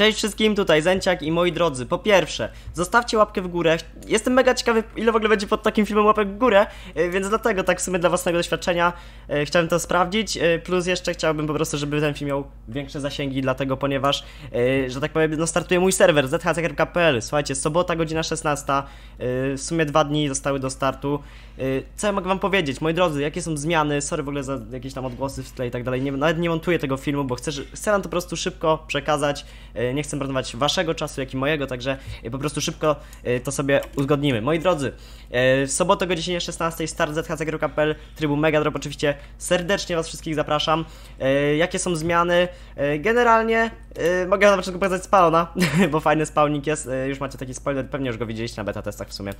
Cześć wszystkim, tutaj Zęciak i moi drodzy, po pierwsze, zostawcie łapkę w górę. Jestem mega ciekawy, ile w ogóle będzie pod takim filmem łapek w górę, e, więc dlatego tak w sumie dla własnego doświadczenia e, chciałem to sprawdzić. E, plus jeszcze chciałbym po prostu, żeby ten film miał większe zasięgi, dlatego ponieważ, że tak powiem, no startuje mój serwer zhc.pl. Słuchajcie, sobota, godzina 16, w sumie dwa dni zostały do startu. Co ja mogę wam powiedzieć, moi drodzy, jakie są zmiany, sorry w ogóle za jakieś tam odgłosy w tle i tak dalej, nie, nawet nie montuję tego filmu, bo chcę, chcę wam to po prostu szybko przekazać, nie chcę marnować waszego czasu, jak i mojego, także e, po prostu szybko e, to sobie uzgodnimy. Moi drodzy, e, w sobotę o godzinie 16 start zhc.pl, trybu Drop oczywiście serdecznie was wszystkich zapraszam. Jakie są zmiany? Generalnie mogę na początku pokazać spawna, bo fajny spawnik jest, już macie taki spoiler, pewnie już go widzieliście na beta testach w sumie.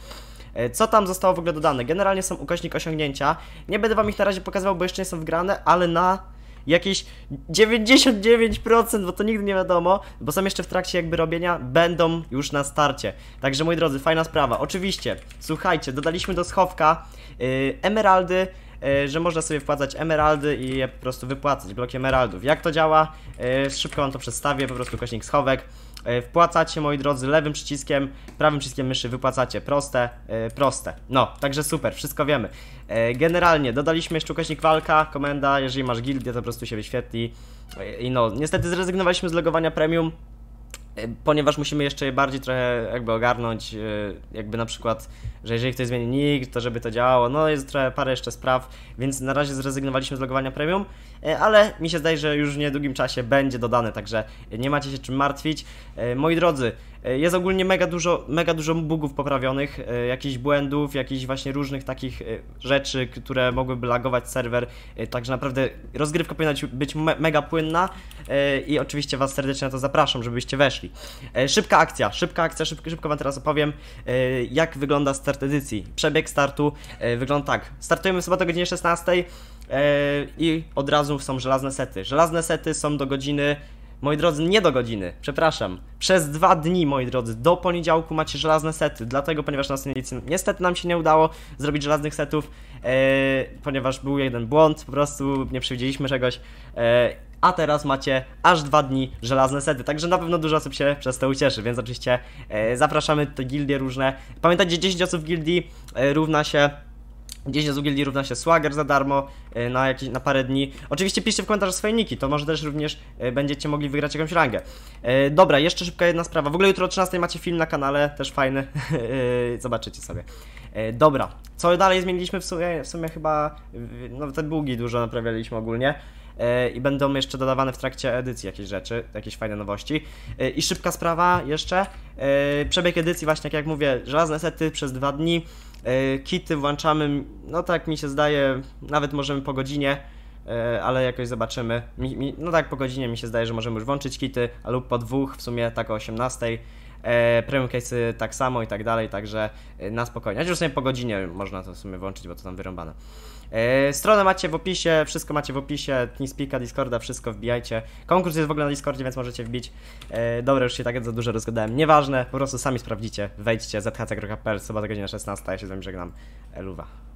Co tam zostało w ogóle dodane? Generalnie są ukośnik osiągnięcia, nie będę wam ich na razie pokazywał, bo jeszcze nie są wgrane, ale na jakieś 99%, bo to nigdy nie wiadomo, bo są jeszcze w trakcie jakby robienia, będą już na starcie. Także moi drodzy, fajna sprawa. Oczywiście, słuchajcie, dodaliśmy do schowka yy, emeraldy, E, że można sobie wpłacać emeraldy i je po prostu wypłacać, bloki emeraldów. Jak to działa? E, szybko Wam to przedstawię, po prostu kośnik schowek. E, wpłacacie, moi drodzy, lewym przyciskiem, prawym przyciskiem myszy wypłacacie. Proste, proste. No, także super, wszystko wiemy. Generalnie dodaliśmy jeszcze kośnik walka, komenda, jeżeli masz gildię, to po prostu się wyświetli. I no, niestety zrezygnowaliśmy z logowania premium, E, ponieważ musimy jeszcze je bardziej trochę jakby ogarnąć, e, jakby na przykład, że jeżeli ktoś zmieni nick, to żeby to działało, no jest trochę parę jeszcze spraw, więc na razie zrezygnowaliśmy z logowania premium, e, ale mi się zdaje, że już w niedługim czasie będzie dodane, także nie macie się czym martwić. Moi drodzy, E, jest ogólnie mega dużo, mega dużo bugów poprawionych, e, jakichś błędów, jakichś właśnie różnych takich e, rzeczy, które mogłyby lagować serwer, także naprawdę rozgrywka powinna być me mega płynna i oczywiście Was serdecznie na to zapraszam, żebyście weszli. Szybka akcja, szybka akcja, szybko, szybko Wam teraz opowiem, jak wygląda start edycji. Przebieg startu wygląda tak, startujemy sobie o godzinie 16, i od razu są żelazne sety. Żelazne sety są do godziny Moi drodzy, nie do godziny, przepraszam. Przez dwa dni, moi drodzy, do poniedziałku macie żelazne sety, dlatego, ponieważ nas niestety nam się nie udało zrobić żelaznych setów, e, ponieważ był jeden błąd, po prostu nie przewidzieliśmy czegoś. E, a teraz macie aż dwa dni żelazne sety, także na pewno dużo osób się przez to ucieszy, więc oczywiście e, zapraszamy do gildie różne. Pamiętajcie, 10 osób w gildii równa się Gdzieś z Ugildi równa się Swagger za darmo e, na, jakieś, na parę dni. Oczywiście piszcie w komentarzu swoje niki, to może też również e, będziecie mogli wygrać jakąś rangę. E, dobra, jeszcze szybka jedna sprawa. W ogóle jutro o 13 macie film na kanale, też fajny. Zobaczycie sobie. Dobra, co dalej zmieniliśmy w sumie, w sumie chyba, no te bugi dużo naprawialiśmy ogólnie. E, i będą jeszcze dodawane w trakcie edycji jakieś rzeczy, jakieś fajne nowości. E, I szybka sprawa jeszcze, e, przebieg edycji właśnie, tak jak mówię, żelazne sety przez dwa dni, kity włączamy, no tak mi się zdaje, nawet możemy po godzinie, ale jakoś zobaczymy. no tak, po godzinie mi się zdaje, że możemy już włączyć kity, lub po dwóch, w sumie tak o 18 e, premium case'y tak samo i tak dalej, także e, na spokojnie. A w sobie po godzinie można to w sumie włączyć, bo to tam wyrąbane. E, stronę macie w opisie, wszystko macie w opisie, Teamspeaka, Discorda, wszystko wbijajcie. Konkurs jest w ogóle na Discordzie, więc możecie wbić. E, dobra, już się tak za dużo rozgadałem, nieważne, po prostu sami sprawdzicie, wejdźcie, zhc.pl, sobota godzina 16, ja się z wami żegnam, eluwa.